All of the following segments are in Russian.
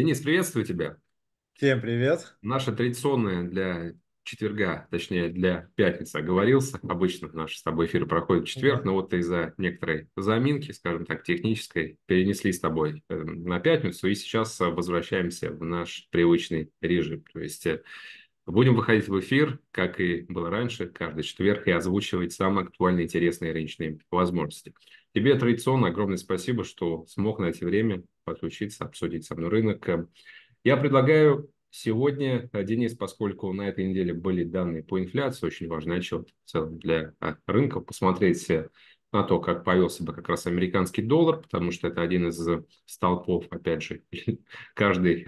Денис, приветствую тебя. Всем привет. Наша традиционная для четверга, точнее для пятницы, оговорился. Обычно наши с тобой эфиры проходят в четверг, да. но вот из-за некоторой заминки, скажем так, технической, перенесли с тобой э, на пятницу, и сейчас э, возвращаемся в наш привычный режим. То есть э, будем выходить в эфир, как и было раньше, каждый четверг, и озвучивать самые актуальные, интересные рыночные возможности. Тебе традиционно огромное спасибо, что смог найти время подключиться, обсудить со мной рынок. Я предлагаю сегодня, э, Денис, поскольку на этой неделе были данные по инфляции, очень важный отчет в целом для э, рынка, посмотреть э, на то, как повел себя как раз американский доллар, потому что это один из столпов, опять же, каждой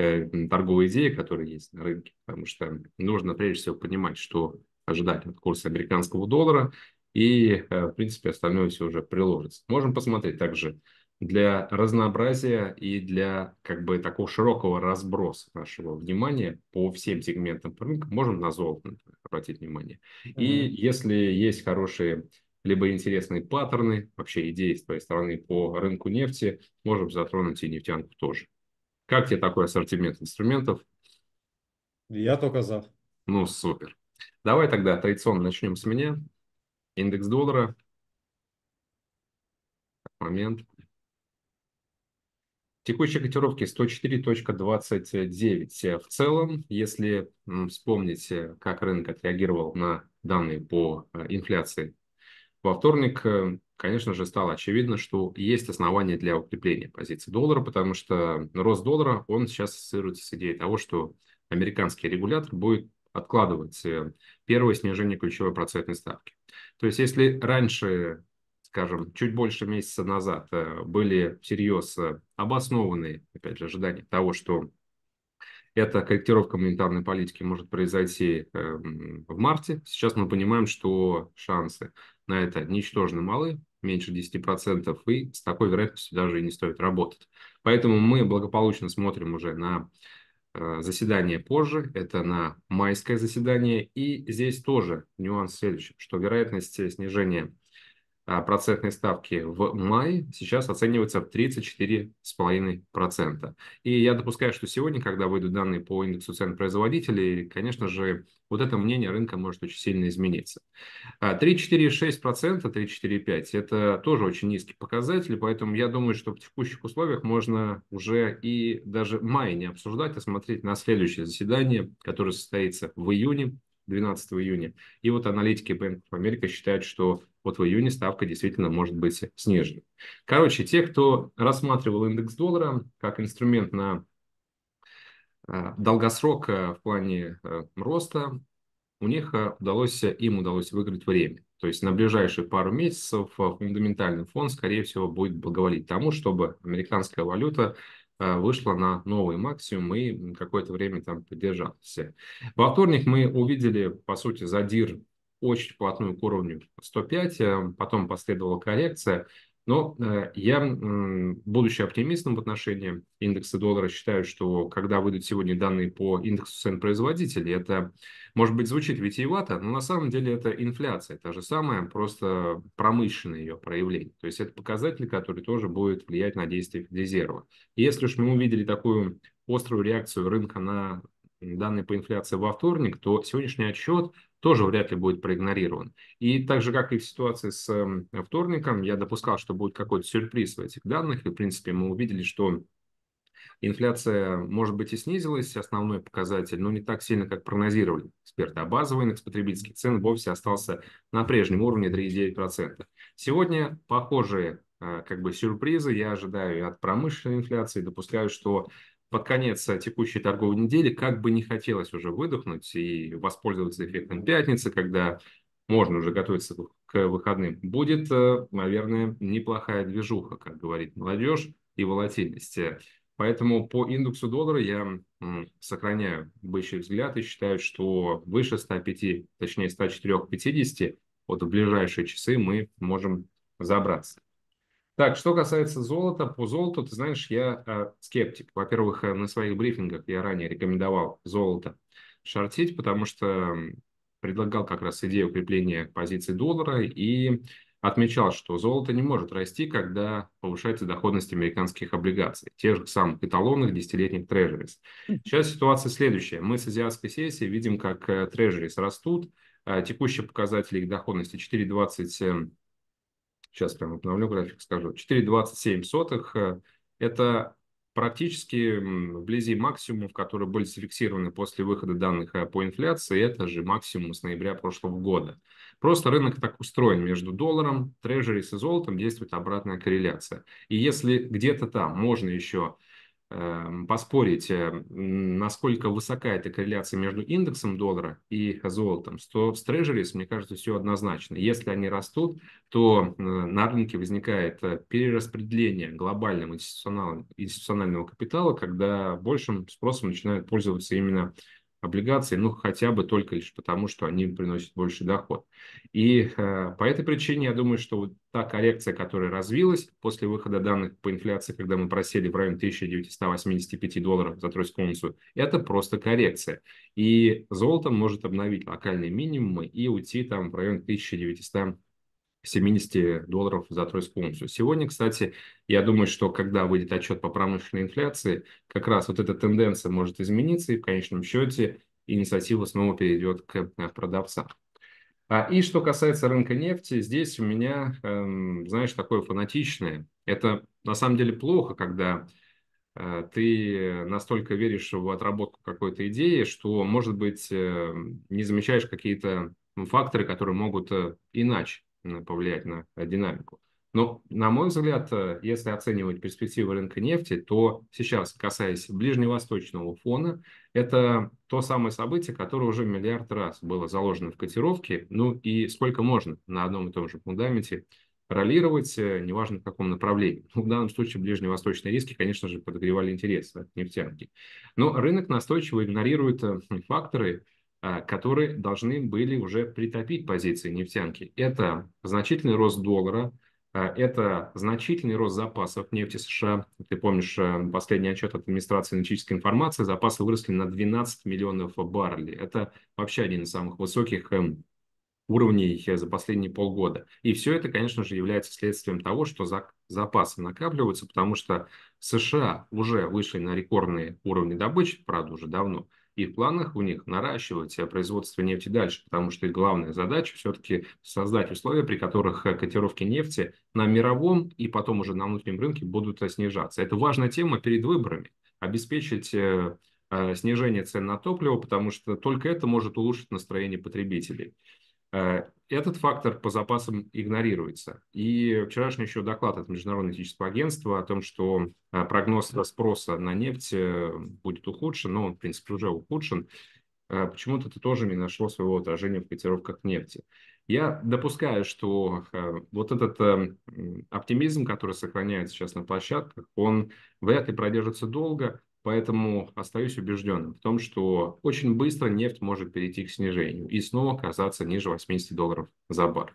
торговой идеи, которая есть на рынке, потому что нужно прежде всего понимать, что ожидать от курса американского доллара и, э, в принципе, остальное все уже приложится. Можем посмотреть также для разнообразия и для как бы такого широкого разброса нашего внимания по всем сегментам рынка можем на золото например, обратить внимание. Mm-hmm. И если есть хорошие либо интересные паттерны, вообще идеи с твоей стороны по рынку нефти, можем затронуть и нефтянку тоже. Как тебе такой ассортимент инструментов? Я только за. Ну, супер. Давай тогда традиционно начнем с меня. Индекс доллара. Момент. Текущие котировки 104.29. В целом, если вспомнить, э, как рынок отреагировал на данные по э, инфляции во вторник, э, конечно же, стало очевидно, что есть основания для укрепления позиции доллара, потому что рост доллара, он сейчас ассоциируется с идеей того, что американский регулятор будет откладывать э, первое снижение ключевой процентной ставки. То есть если раньше, скажем, чуть больше месяца назад э, были всерьез э, обоснованные, опять же, ожидания того, что эта корректировка монетарной политики может произойти эм, в марте. Сейчас мы понимаем, что шансы на это ничтожно малы, меньше 10%, и с такой вероятностью даже и не стоит работать. Поэтому мы благополучно смотрим уже на Э, заседание позже, это на майское заседание. И здесь тоже нюанс следующий, что вероятность снижения а, процентной ставки в мае сейчас оценивается в 34,5%. И я допускаю, что сегодня, когда выйдут данные по индексу цен производителей, конечно же, вот это мнение рынка может очень сильно измениться. 3,4,6%, а 3,4,5% – это тоже очень низкий показатель, поэтому я думаю, что в текущих условиях можно уже и даже май не обсуждать, а смотреть на следующее заседание, которое состоится в июне 12 июня. И вот аналитики Bank Америка считают, что вот в июне ставка действительно может быть снижена. Короче, те, кто рассматривал индекс доллара как инструмент на э, долгосрок э, в плане э, роста, у них удалось, им удалось выиграть время. То есть на ближайшие пару месяцев фундаментальный фон скорее всего, будет благоволить тому, чтобы американская валюта вышла на новый максимум и какое-то время там поддержалась. Во вторник мы увидели, по сути, задир очень плотную к уровню 105, э, потом последовала коррекция. Но э, я, будучи оптимистом в отношении индекса доллара, считаю, что когда выйдут сегодня данные по индексу цен производителей, это, может быть, звучит витиевато, но на самом деле это инфляция, та же самая, просто промышленное ее проявление. То есть это показатель, который тоже будет влиять на действие резерва. И если уж мы увидели такую острую реакцию рынка на данные по инфляции во вторник, то сегодняшний отчет – тоже вряд ли будет проигнорирован. И так же, как и в ситуации с э, вторником, я допускал, что будет какой-то сюрприз в этих данных, и, в принципе, мы увидели, что Инфляция, может быть, и снизилась, основной показатель, но не так сильно, как прогнозировали эксперты. А базовый индекс потребительских цен вовсе остался на прежнем уровне 3,9%. Сегодня похожие э, как бы сюрпризы я ожидаю от промышленной инфляции. Допускаю, что под конец э, текущей торговой недели как бы не хотелось уже выдохнуть и воспользоваться эффектом пятницы, когда можно уже готовиться к выходным. Будет, э, наверное, неплохая движуха, как говорит молодежь, и волатильность. Э, поэтому по индексу доллара я сохраняю бычий взгляд и считаю, что выше 105, точнее 104,50 вот в ближайшие часы мы можем забраться. Так, что касается золота, по золоту, ты знаешь, я э, скептик. Во-первых, э, на своих брифингах я ранее рекомендовал золото шортить, потому что предлагал как раз идею укрепления позиции доллара и отмечал, что золото не может расти, когда повышается доходность американских облигаций, тех же самых эталонных десятилетних трежерис. Хм. Сейчас ситуация следующая. Мы с азиатской сессии видим, как э, трежерис растут, а текущие показатели их доходности 4,20 сейчас прям обновлю график, скажу, 4,27. Э, это практически вблизи максимумов, которые были зафиксированы после выхода данных э, по инфляции, это же максимум с ноября прошлого года. Просто рынок так устроен между долларом, трежерис и золотом действует обратная корреляция. И если где-то там можно еще Эм, поспорить, э, насколько высока эта корреляция между индексом доллара и золотом, то с трежерис, мне кажется, все однозначно. Если они растут, то э, на рынке возникает э, перераспределение глобального институционального, институционального капитала, когда большим спросом начинают пользоваться именно облигаций, ну, хотя бы только лишь потому, что они приносят больше доход. И э, по этой причине я думаю, что вот та коррекция, которая развилась после выхода данных по инфляции, когда мы просели в районе 1985 долларов за тройскую унцию, это просто коррекция. И золото может обновить локальные минимумы и уйти там в район 1900 70 долларов за тройскую унцию. Сегодня, кстати, я думаю, что когда выйдет отчет по промышленной инфляции, как раз вот эта тенденция может измениться, и в конечном счете инициатива снова перейдет к э, продавцам. А, и что касается рынка нефти, здесь у меня, эм, знаешь, такое фанатичное. Это на самом деле плохо, когда э, ты настолько веришь в отработку какой-то идеи, что, может быть, э, не замечаешь какие-то факторы, которые могут э, иначе повлиять на динамику. Но, на мой взгляд, э, если оценивать перспективы рынка нефти, то сейчас, касаясь ближневосточного фона, это то самое событие, которое уже миллиард раз было заложено в котировке, ну и сколько можно на одном и том же фундаменте ролировать, э, неважно в каком направлении. Ну, в данном случае ближневосточные риски, конечно же, подогревали интерес от нефтянки. Но рынок настойчиво игнорирует э, факторы, а, которые должны были уже притопить позиции нефтянки. Это значительный рост доллара, а, это значительный рост запасов нефти США. Ты помнишь э, последний отчет от администрации энергетической информации, запасы выросли на 12 миллионов баррелей. Это вообще один из самых высоких эм, уровней э, за последние полгода. И все это, конечно же, является следствием того, что запасы накапливаются, потому что США уже вышли на рекордные уровни добычи, правда, уже давно – и в планах у них наращивать производство нефти дальше, потому что их главная задача все-таки создать условия, при которых э, котировки нефти на мировом и потом уже на внутреннем рынке будут э, снижаться. Это важная тема перед выборами. Обеспечить э, снижение цен на топливо, потому что только это может улучшить настроение потребителей этот фактор по запасам игнорируется. И вчерашний еще доклад от Международного этического агентства о том, что а, прогноз спроса на нефть э, будет ухудшен, но он, в принципе, уже ухудшен, а, почему-то это тоже не нашло своего отражения в котировках нефти. Я допускаю, что а, вот этот эм, оптимизм, который сохраняется сейчас на площадках, он вряд ли продержится долго, Поэтому остаюсь убежденным в том, что очень быстро нефть может перейти к снижению и снова оказаться ниже 80 долларов за баррель.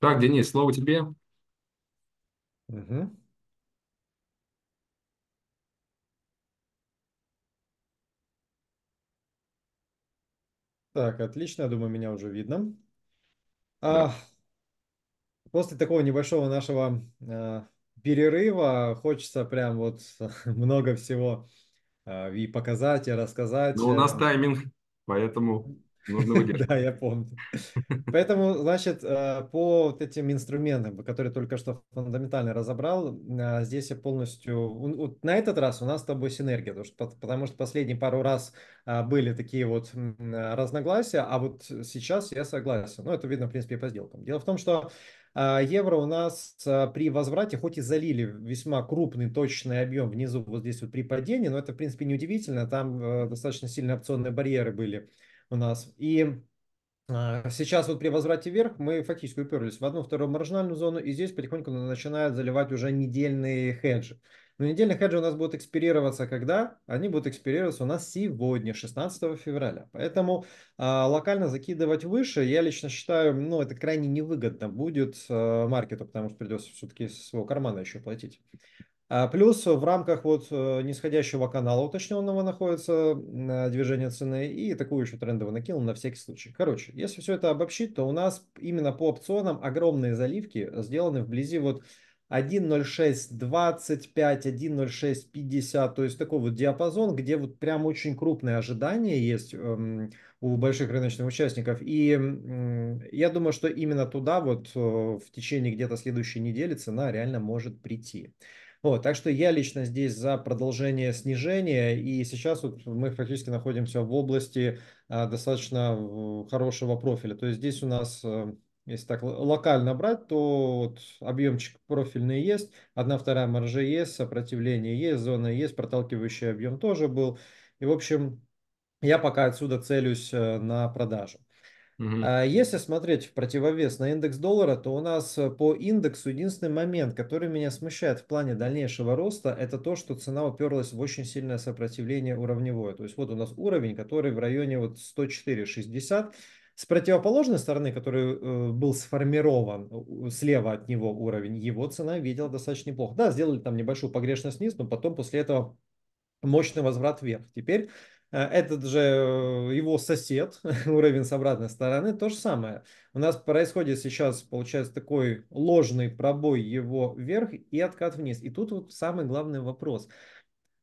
Так, Денис, слово тебе. Угу. Так, отлично, я думаю, меня уже видно. Да. А, после такого небольшого нашего а, перерыва хочется прям вот много всего а, и показать, и рассказать. Но у нас э. тайминг, поэтому... Нужно выдержать. Да, я помню. Поэтому, значит, э, по вот этим инструментам, которые только что фундаментально разобрал, э, здесь я полностью... Вот на этот раз у нас с тобой синергия, потому что последние пару раз э, были такие вот разногласия, а вот сейчас я согласен. Ну, это видно, в принципе, по сделкам. Дело в том, что евро у нас при возврате, хоть и залили весьма крупный точный объем внизу, вот здесь вот при падении, но это, в принципе, не удивительно, там достаточно сильные опционные барьеры были у нас. И а, Сейчас вот при возврате вверх мы фактически уперлись в одну вторую маржинальную зону, и здесь потихоньку начинают заливать уже недельные хеджи. Но недельные хеджи у нас будут экспирироваться когда? Они будут экспирироваться у нас сегодня, 16 февраля. Поэтому а, локально закидывать выше, я лично считаю, ну, это крайне невыгодно будет а, маркету, потому что придется все-таки своего кармана еще платить. А, плюс в рамках вот э, нисходящего канала уточненного находится э, движение цены и такой еще трендовый накил на всякий случай. Короче, если все это обобщить, то у нас именно по опционам огромные заливки сделаны вблизи вот 1.06.25, 1.06.50, то есть такой вот диапазон, где вот прям очень крупные ожидания есть эм, у больших рыночных участников. И я думаю, что именно туда вот э, в течение где-то следующей недели цена реально может прийти. Вот, так что я лично здесь за продолжение снижения, и сейчас вот мы фактически находимся в области а, достаточно хорошего профиля. То есть здесь у нас э, если так локально брать, то вот объемчик профильный есть, одна вторая маржа есть, сопротивление есть, зона есть, проталкивающий объем тоже был. И, в общем, я пока отсюда целюсь э, на продажу. А если смотреть в противовес на индекс доллара, то у нас э, по индексу единственный момент, который меня смущает в плане дальнейшего роста, это то, что цена уперлась в очень сильное сопротивление уровневое. То есть вот у нас уровень, который в районе вот 104,60. С противоположной стороны, который э, был сформирован слева от него уровень, его цена видела достаточно неплохо. Да, сделали там небольшую погрешность вниз, но потом после этого мощный возврат вверх. Теперь Э, этот же э, его сосед, уровень с обратной стороны, то же самое. У нас происходит сейчас, получается, такой ложный пробой его вверх и откат вниз. И тут вот самый главный вопрос –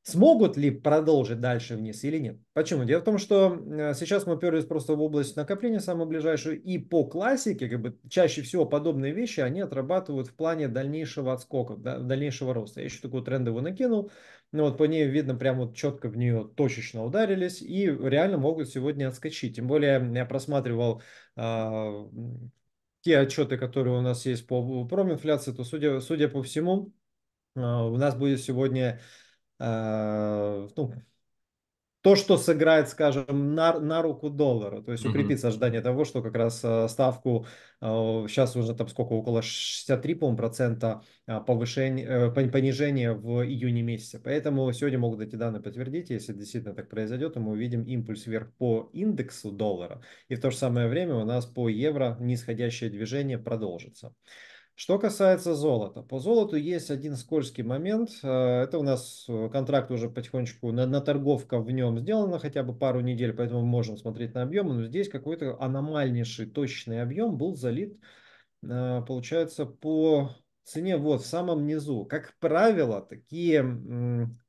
смогут ли продолжить дальше вниз или нет. Почему? Дело в том, что э, сейчас мы уперлись просто в область накопления самую ближайшую, и по классике как бы, чаще всего подобные вещи они отрабатывают в плане дальнейшего отскока, да, дальнейшего роста. Я еще такую трендовую накинул, но вот по ней видно прямо вот четко в нее точечно ударились и реально могут сегодня отскочить. Тем более я просматривал э, те отчеты, которые у нас есть по проминфляции, то судя, судя по всему, э, у нас будет сегодня э, ну, то, что сыграет, скажем, на, на руку доллару. То есть укрепится mm-hmm. ожидание того, что как раз э, ставку сейчас э, уже там сколько, около 63, по процента а, повышение, э, понижение в июне месяце. Поэтому сегодня могут эти данные подтвердить. Если действительно так произойдет, то мы увидим импульс вверх по индексу доллара. И в то же самое время у нас по евро нисходящее движение продолжится. Что касается золота, по золоту есть один скользкий момент. Э, это у нас э, контракт уже потихонечку, на, на торговка в нем сделана хотя бы пару недель, поэтому можем смотреть на объемы. Но здесь какой-то аномальнейший точный объем был залит, э, получается, по цене вот в самом низу. Как правило, такие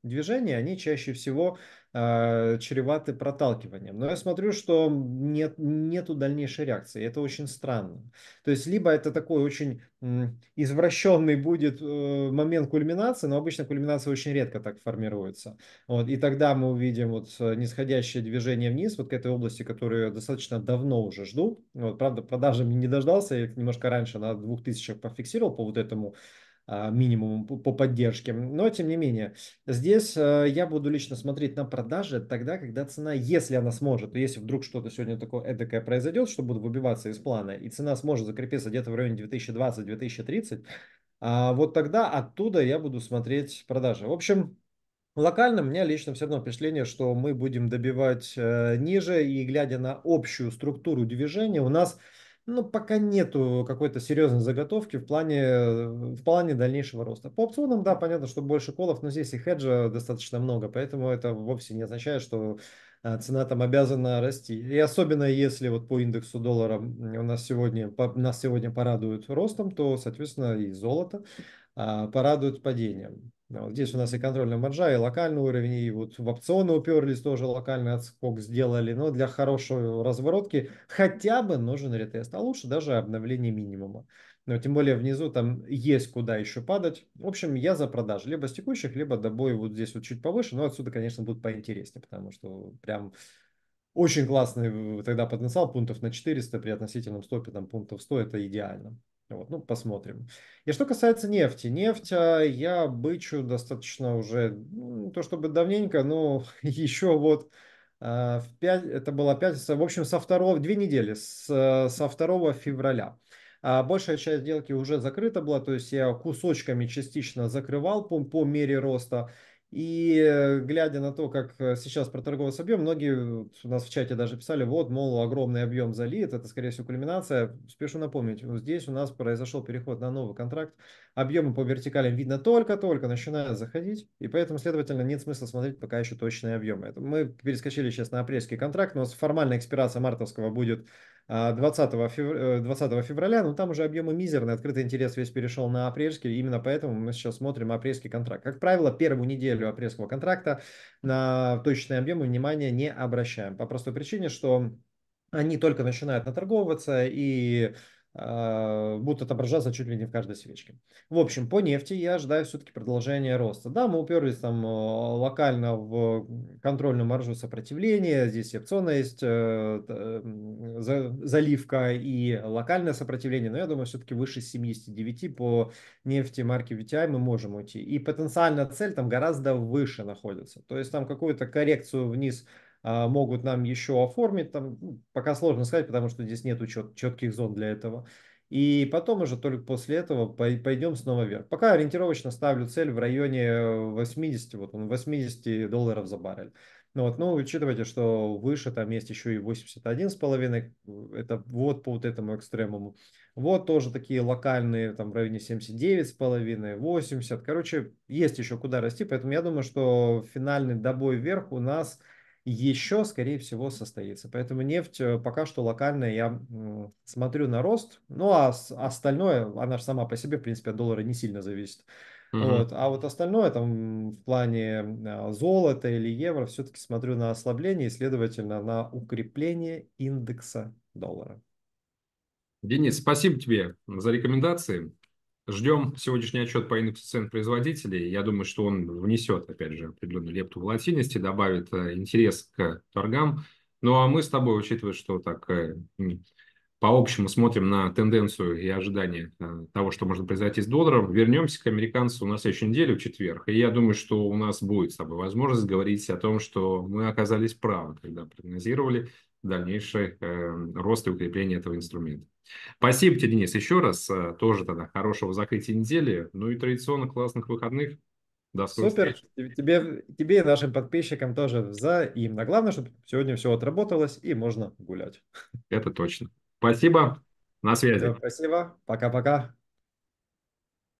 движения, они чаще всего э, чреваты проталкиванием. Но я смотрю, что нет, нету дальнейшей реакции. Это очень странно. То есть, либо это такой очень извращенный будет э, момент кульминации, но обычно кульминация очень редко так формируется. Вот, и тогда мы увидим вот нисходящее движение вниз, вот к этой области, которую я достаточно давно уже жду. Вот, правда, продажами не дождался, я немножко раньше на 2000 пофиксировал по вот этому а, минимуму по поддержке. Но тем не менее, здесь э, я буду лично смотреть на продажи тогда, когда цена, если она сможет, если вдруг что-то сегодня такое эдакое произойдет, что буду выбиваться из плана, и цена сможет закрепиться где-то в районе 2020-2030, а, вот тогда оттуда я буду смотреть продажи. В общем, Локально у меня лично все равно впечатление, что мы будем добивать э, ниже, и глядя на общую структуру движения, у нас ну, пока нету какой-то серьезной заготовки в плане, э, в плане дальнейшего роста. По опционам, да, понятно, что больше колов, но здесь и хеджа достаточно много, поэтому это вовсе не означает, что э, цена там обязана расти. И особенно если вот по индексу доллара у нас сегодня, по, нас сегодня порадуют ростом, то, соответственно, и золото а, порадует падением здесь у нас и контрольная маржа, и локальный уровень, и вот в опционы уперлись, тоже локальный отскок сделали. Но для хорошей разворотки хотя бы нужен ретест, а лучше даже обновление минимума. Но тем более внизу там есть куда еще падать. В общем, я за продажи. Либо с текущих, либо до боя вот здесь вот чуть повыше. Но отсюда, конечно, будет поинтереснее, потому что прям очень классный тогда потенциал пунктов на 400 при относительном стопе там пунктов 100 это идеально. Вот, ну, посмотрим. И что касается нефти. Нефть а, я бычу достаточно уже, ну, то чтобы давненько, но еще вот э, в 5, это была пятница, в общем, со второго, две недели, с, а, со 2 февраля. А большая часть сделки уже закрыта была, то есть я кусочками частично закрывал по, по мере роста. И э, глядя на то, как э, сейчас проторговался объем, многие у нас в чате даже писали, вот, мол, огромный объем залит, это, скорее всего, кульминация. Спешу напомнить, здесь у нас произошел переход на новый контракт объемы по вертикалям видно только-только, начинают заходить, и поэтому, следовательно, нет смысла смотреть пока еще точные объемы. Это мы перескочили сейчас на апрельский контракт, но формальная экспирация мартовского будет 20 февраля, 20 февраля, но там уже объемы мизерные, открытый интерес весь перешел на апрельский, именно поэтому мы сейчас смотрим апрельский контракт. Как правило, первую неделю апрельского контракта на точные объемы внимания не обращаем, по простой причине, что они только начинают наторговываться, и а, будут отображаться чуть ли не в каждой свечке. В общем, по нефти я ожидаю все-таки продолжения роста. Да, мы уперлись там а, локально в контрольную маржу сопротивления, здесь и опционная есть э, э, заливка и локальное сопротивление, но я думаю, все-таки выше 79 по нефти марки VTI мы можем уйти. И потенциальная цель там гораздо выше находится. То есть там какую-то коррекцию вниз а, могут нам еще оформить, там ну, пока сложно сказать, потому что здесь нет чет, четких зон для этого. И потом уже только после этого пойдем снова вверх. Пока ориентировочно ставлю цель в районе 80, э, вот он 80 долларов за баррель. Ну вот, ну учитывайте, что выше там есть еще и 81,5, э, это вот по вот этому экстремуму. Вот тоже такие локальные, там в районе 79,5, 80. Короче, есть еще куда расти, поэтому я думаю, что финальный добой вверх у нас – еще, скорее всего, состоится. Поэтому нефть э, пока что локальная, я смотрю на рост, ну а остальное, она же сама по себе, в принципе, от доллара не сильно зависит. mm Вот. А вот остальное там в плане а, золота или евро все-таки смотрю на ослабление и, следовательно, на укрепление индекса доллара. Денис, спасибо тебе за рекомендации. Ждем сегодняшний отчет по индексу цен производителей. Я думаю, что он внесет, опять же, определенную лепту волатильности, добавит э, интерес к торгам. Ну а мы с тобой, учитывая, что так э, по общему смотрим на тенденцию и ожидания э, того, что может произойти с долларом, вернемся к американцу на следующей неделе, в четверг. И я думаю, что у нас будет с тобой возможность говорить о том, что мы оказались правы, когда прогнозировали дальнейший эм, рост и укрепление этого инструмента. Спасибо тебе, Денис, еще раз. Э, тоже тогда хорошего закрытия недели. Ну и традиционно классных выходных. До скорой Супер. Встречи. Тебе, тебе и нашим подписчикам тоже взаимно. Главное, чтобы сегодня все отработалось и можно гулять. Это точно. Спасибо. На связи. Всем спасибо. Пока-пока.